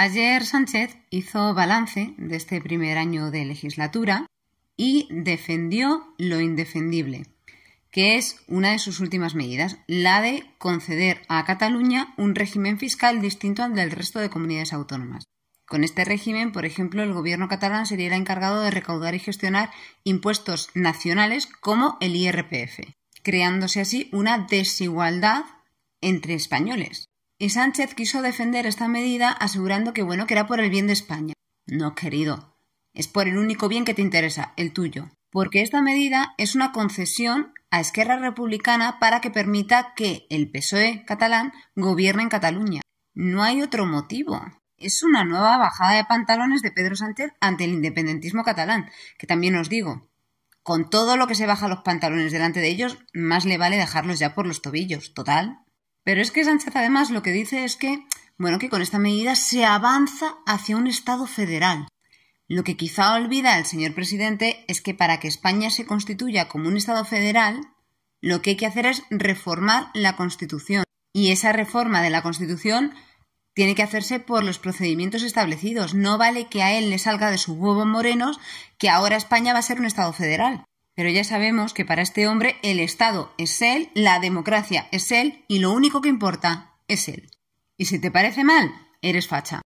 Ayer Sánchez hizo balance de este primer año de legislatura y defendió lo indefendible, que es una de sus últimas medidas, la de conceder a Cataluña un régimen fiscal distinto al del resto de comunidades autónomas. Con este régimen, por ejemplo, el gobierno catalán sería el encargado de recaudar y gestionar impuestos nacionales como el IRPF, creándose así una desigualdad entre españoles. Y Sánchez quiso defender esta medida asegurando que bueno, que era por el bien de España. No, querido, es por el único bien que te interesa, el tuyo. Porque esta medida es una concesión a Esquerra Republicana para que permita que el PSOE catalán gobierne en Cataluña. No hay otro motivo. Es una nueva bajada de pantalones de Pedro Sánchez ante el independentismo catalán, que también os digo, con todo lo que se baja los pantalones delante de ellos, más le vale dejarlos ya por los tobillos, total. Pero es que Sánchez además lo que dice es que, bueno, que con esta medida se avanza hacia un Estado federal. Lo que quizá olvida el señor presidente es que para que España se constituya como un Estado federal, lo que hay que hacer es reformar la Constitución. Y esa reforma de la Constitución tiene que hacerse por los procedimientos establecidos. No vale que a él le salga de su huevo morenos que ahora España va a ser un Estado federal. Pero ya sabemos que para este hombre el Estado es él, la democracia es él y lo único que importa es él. Y si te parece mal, eres facha.